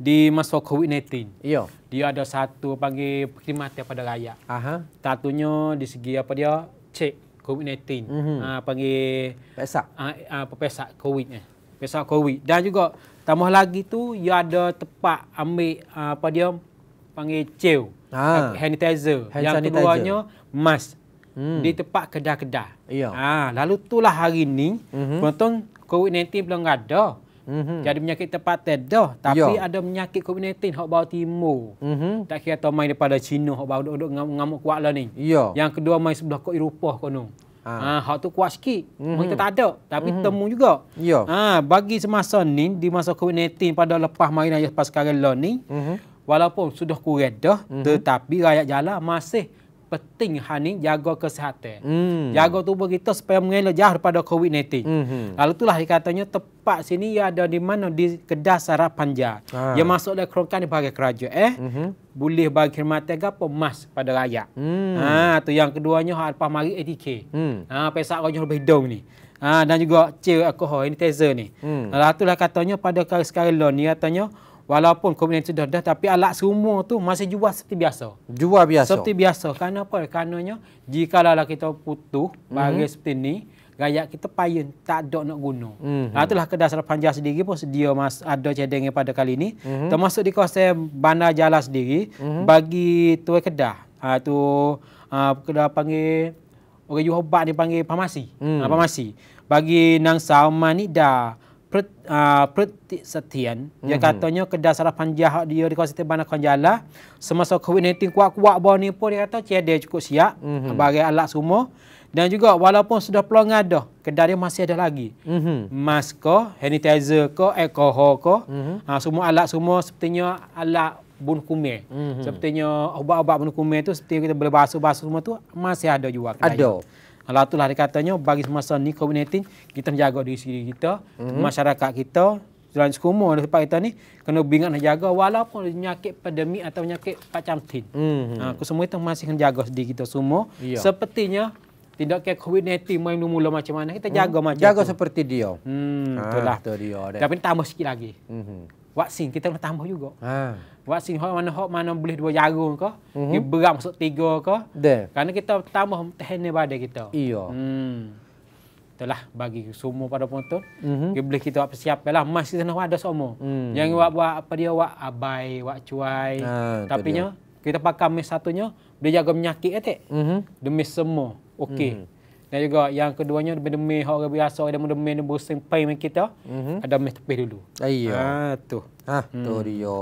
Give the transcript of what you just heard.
di masa COVID-19. Iya. Dia ada satu panggil perkhidmatan pada rakyat. Aha. Satunya di segi apa dia? Cek COVID-19. Mhm. Ah mm-hmm. uh, panggil pesak. Ah uh, uh, pesak COVID ni. Pesak COVID. Dan juga tambah lagi tu dia ada tempat ambil uh, apa dia? Panggil cew. Ah. Ha. sanitizer. Hand yang sanitizer. keduanya mask. Hmm. Di tempat kedai-kedai. Iya. Ah, lalu itulah hari ni, mm mm-hmm. penonton COVID-19 belum ada. -hmm. Jadi penyakit tempatan dah. Tapi ya. ada penyakit COVID-19 hak bawah timur. Mm -hmm. Tak kira tau main daripada Cina hak bawah duduk ngamuk kuat lah ni. Ya. Yang kedua main sebelah kot Eropah konon. Ah, ha. Ah, ha, hak tu kuat sikit. Mm -hmm. Kita tak ada tapi mm -hmm. temu juga. Ya. Ha, bagi semasa ni di masa COVID-19 pada lepas main ayah pas sekarang lah ni. Mm -hmm. Walaupun sudah kurang dah mm -hmm. tetapi rakyat jalan masih penting hani jaga kesihatan. Hmm. Jaga tubuh kita supaya mengelak jauh daripada COVID-19. Hmm. Lalu itulah katanya tepat sini ya ada di mana di kedai sarap panjang. Ha. Ia masuk dalam kerongkan di bahagian kerajaan. Eh? Hmm. Boleh bagi khidmat tega pemas pada rakyat. Hmm. Ha, tu yang keduanya hak alpah mari ATK. Hmm. Ha, pesak kau lebih hidung ni. Ha, dan juga cil alkohol, ini teaser ni. Hmm. Lalu itulah katanya pada sekarang ni katanya Walaupun COVID-19 dah, dah tapi alat semua tu masih jual seperti biasa. Jual biasa. Seperti biasa. Kenapa? Kerana jika lah kita putuh mhm. bagi mm-hmm. seperti ini, gaya kita payun tak dok nak guna. Mm-hmm. Nah, itulah kedasar panjang sendiri pun sedia mas, ada cadang pada kali ini. Mm-hmm. Termasuk di kawasan banda jalas sendiri mm-hmm. bagi tuai kedah. Atau ah, tu uh, kedah panggil orang Johor Bak dipanggil panggil Pamasi. Mm. Ah, ha, Pamasi. Bagi Nang Salman ni dah Perti ah, uh, Setian mm-hmm. yang katanya kedah salah panjah dia di kawasan Tebana Konjala semasa COVID-19 kuat-kuat bawah ni pun dia kata dia cukup siap mm-hmm. bagi alat semua dan juga walaupun sudah peluang ada kedah dia masih ada lagi mm-hmm. masker sanitizer ko, alcohol ko, mm-hmm. uh, semua alat semua sepertinya alat bunuh kumir. Mm-hmm. Sepertinya obat ubat bunuh kumir tu seperti kita boleh basuh-basuh semua tu masih ada juga. Ada. Kalau itulah dia katanya bagi semasa ni COVID-19 kita jaga diri sendiri kita, mm-hmm. masyarakat kita dalam sekumur di tempat kita ni kena bingat nak jaga walaupun penyakit pandemi atau penyakit macam tin. Mm-hmm. Ha, semua itu masih kena jaga sendiri kita semua. Yeah. Sepertinya tidak kayak COVID-19 main mula macam mana kita mhm. jaga mm-hmm. macam jaga tu. seperti dia. Hmm, ah, itulah. Itu dia. Tapi tambah sikit lagi. Mm-hmm vaksin kita kena tambah juga. Ha. Vaksin hok mana hok mana boleh dua jarum ke? Mm -hmm. beram masuk tiga ke? De. Karena kita tambah tahanan badan kita. Iya. Hmm. Itulah bagi semua pada penonton. Mm -hmm. boleh kita buat persiapanlah masih sana ada semua. Hmm. Yang buat buat apa dia buat abai, buat cuai. Ha, Tapi nya kita pakai mes satunya boleh jaga penyakit eh tak? Mm Demi semua. Okey. Hmm dan juga yang keduanya demi-demi hak orang biasa orang demi-demi ni bosing pain kita mm ada mesti tepi dulu. Ah iya. Ah, tu. Ah hmm. tu dia.